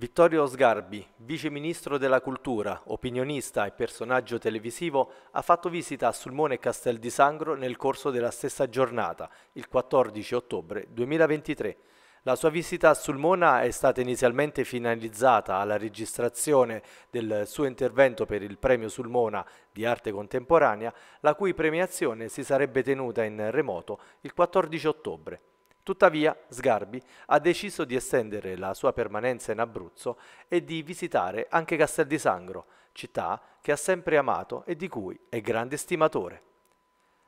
Vittorio Sgarbi, viceministro della cultura, opinionista e personaggio televisivo, ha fatto visita a Sulmone e Castel di Sangro nel corso della stessa giornata, il 14 ottobre 2023. La sua visita a Sulmona è stata inizialmente finalizzata alla registrazione del suo intervento per il Premio Sulmona di Arte Contemporanea, la cui premiazione si sarebbe tenuta in remoto il 14 ottobre. Tuttavia Sgarbi ha deciso di estendere la sua permanenza in Abruzzo e di visitare anche Castel di Sangro, città che ha sempre amato e di cui è grande stimatore.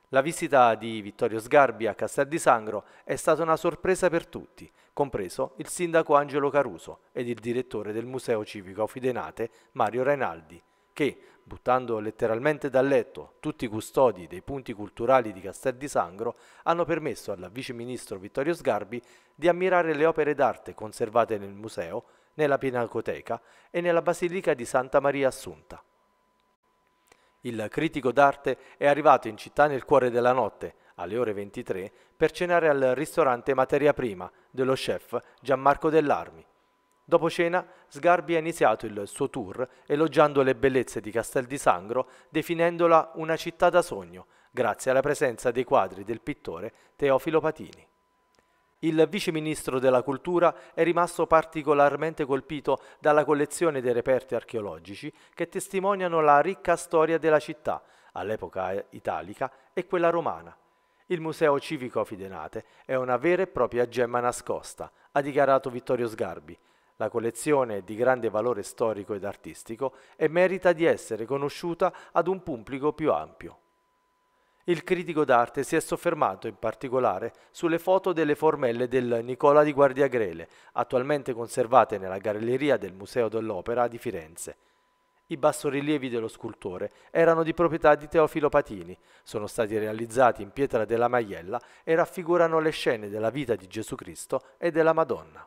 La visita di Vittorio Sgarbi a Castel di Sangro è stata una sorpresa per tutti, compreso il sindaco Angelo Caruso ed il direttore del Museo Civico Fidenate Mario Reinaldi, che, buttando letteralmente dal letto tutti i custodi dei punti culturali di Castel di Sangro, hanno permesso al vice ministro Vittorio Sgarbi di ammirare le opere d'arte conservate nel museo, nella Pinacoteca e nella Basilica di Santa Maria Assunta. Il critico d'arte è arrivato in città nel cuore della notte, alle ore 23, per cenare al ristorante Materia Prima dello chef Gianmarco Dell'Armi, Dopo cena, Sgarbi ha iniziato il suo tour elogiando le bellezze di Castel di Sangro, definendola una città da sogno, grazie alla presenza dei quadri del pittore Teofilo Patini. Il vice ministro della cultura è rimasto particolarmente colpito dalla collezione dei reperti archeologici che testimoniano la ricca storia della città, all'epoca italica e quella romana. Il Museo Civico Fidenate è una vera e propria gemma nascosta, ha dichiarato Vittorio Sgarbi, la collezione è di grande valore storico ed artistico e merita di essere conosciuta ad un pubblico più ampio. Il critico d'arte si è soffermato in particolare sulle foto delle formelle del Nicola di Guardiagrele, attualmente conservate nella galleria del Museo dell'Opera di Firenze. I bassorilievi dello scultore erano di proprietà di Teofilo Patini, sono stati realizzati in pietra della Maiella e raffigurano le scene della vita di Gesù Cristo e della Madonna.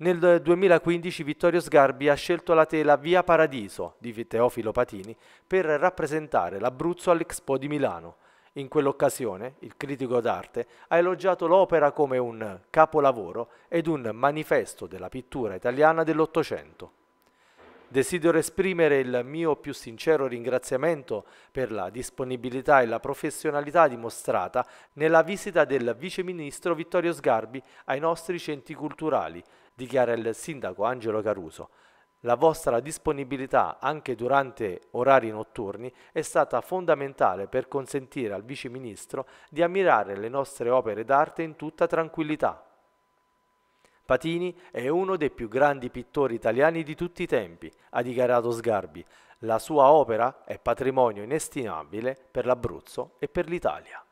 Nel 2015 Vittorio Sgarbi ha scelto la tela Via Paradiso di Teofilo Patini per rappresentare l'Abruzzo all'Expo di Milano. In quell'occasione il critico d'arte ha elogiato l'opera come un capolavoro ed un manifesto della pittura italiana dell'Ottocento. Desidero esprimere il mio più sincero ringraziamento per la disponibilità e la professionalità dimostrata nella visita del Vice Ministro Vittorio Sgarbi ai nostri centri culturali, dichiara il Sindaco Angelo Caruso. La vostra disponibilità anche durante orari notturni è stata fondamentale per consentire al Vice Ministro di ammirare le nostre opere d'arte in tutta tranquillità. Patini è uno dei più grandi pittori italiani di tutti i tempi, ha dichiarato Sgarbi. La sua opera è patrimonio inestimabile per l'Abruzzo e per l'Italia.